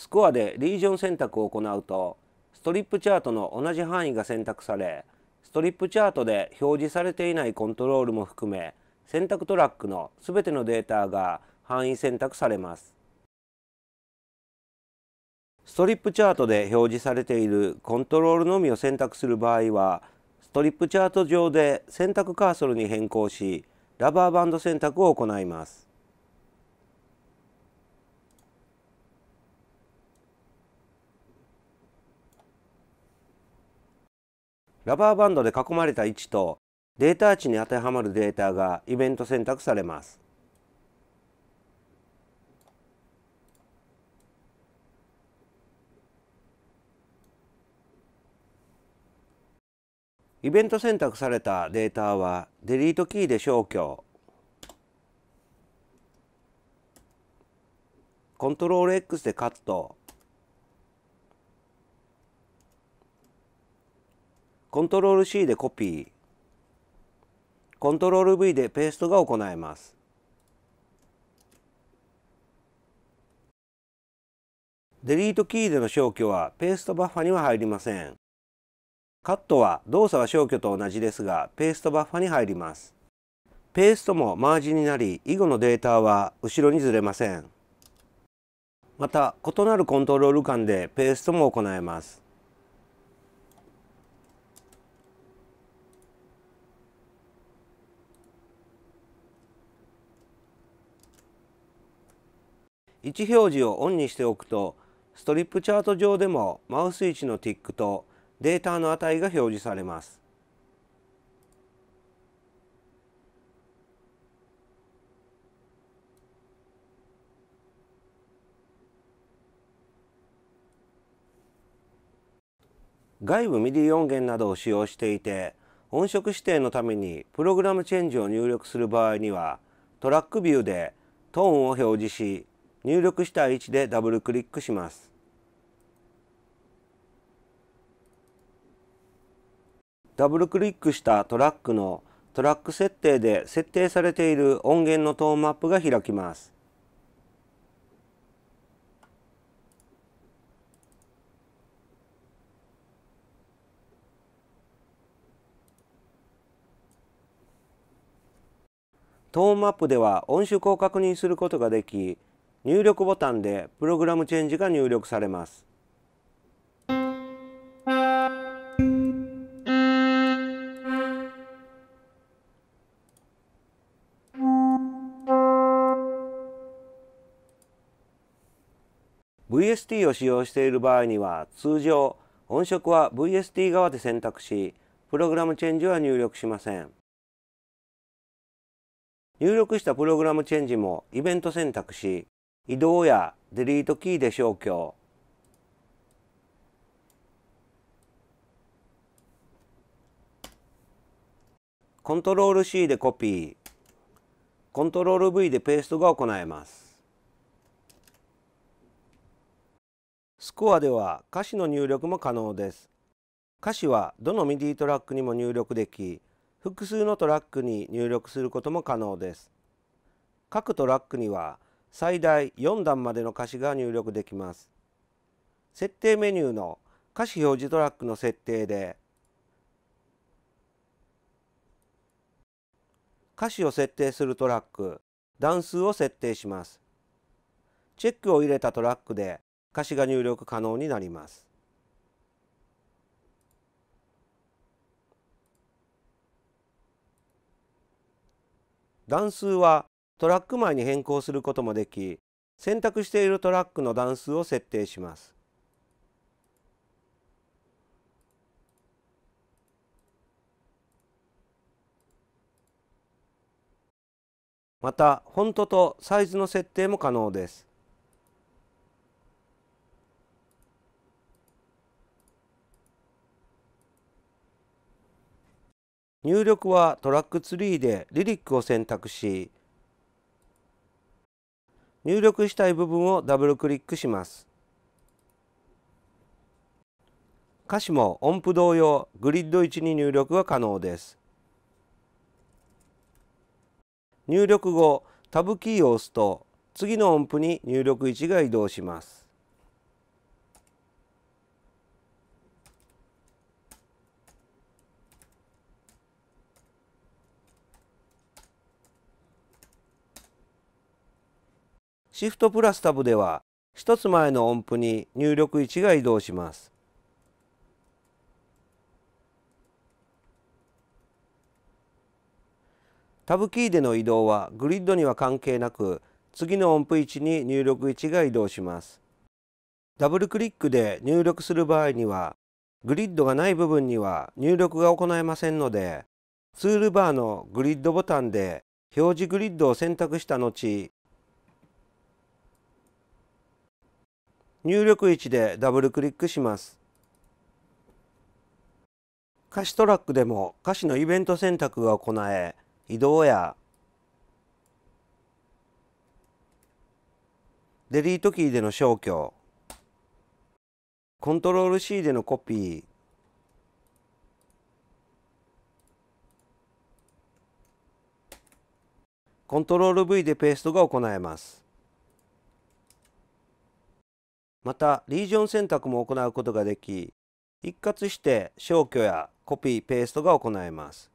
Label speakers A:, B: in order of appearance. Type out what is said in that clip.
A: スコアでリージョン選択を行うとストリップチャートの同じ範囲が選択されストリップチャートで表示されていないコントロールも含め選択トラックの全てのデータが範囲選択されます。ストリップチャートで表示されているコントロールのみを選択する場合はストリップチャート上で選択カーソルに変更しラバーバンド選択を行います。ラバーバンドで囲まれた位置とデータ値に当てはまるデータがイベント選択されます。イベント選択されたデータはデリートキーで消去コントロール X でカットコントロール C でコピーコントロール V でペーストが行えます。デリートキーでの消去はペーストバッファには入りません。カットは動作は消去と同じですがペーストバッファに入ります。ペーストもマージになり以後のデータは後ろにずれません。また異なるコントロール間でペーストも行えます。位置表示をオンにしておくとストリップチャート上でもマウス位置のティックとデータの値が表示されます。外部 MIDI 音源などを使用していて音色指定のためにプログラムチェンジを入力する場合にはトラックビューでトーンを表示し入力した位置でダブルクリックします。ダブルクリックしたトラックのトラック設定で設定されている音源のトーンマップが開きます。トーンマップでは音色を確認することができ入力ボタンでプログラムチェンジが入力されます。VST を使用している場合には通常音色は VST 側で選択しプログラムチェンジは入力しません入力したプログラムチェンジもイベント選択し移動やデリートキーで消去コントロール C でコピーコントロール V でペーストが行えますスコアでは歌詞の入力も可能です歌詞はどの MIDI トラックにも入力でき複数のトラックに入力することも可能です各トラックには最大4段までの歌詞が入力できます。設定メニューの歌詞表示トラックの設定で歌詞を設定するトラック段数を設定します。チェックを入れたトラックで歌詞が入力可能になります。段数はトラック前に変更することもでき選択しているトラックの段数を設定します。またフォントとサイズの設定も可能です。入力はトラックツリーでリリックを選択し入力したい部分をダブルクリックします歌詞も音符同様グリッド1に入力が可能です入力後タブキーを押すと次の音符に入力位置が移動しますシフトプラスタブでは一つ前の音符に入力位置が移動します。タブキーでの移動はグリッドには関係なく次の音符位置に入力位置が移動します。ダブルクリックで入力する場合にはグリッドがない部分には入力が行えませんのでツールバーのグリッドボタンで表示グリッドを選択した後入力位置でダブルクリックします歌詞トラックでも歌詞のイベント選択が行え移動やデリートキーでの消去コントロール C でのコピーコントロール V でペーストが行えますまたリージョン選択も行うことができ一括して消去やコピーペーストが行えます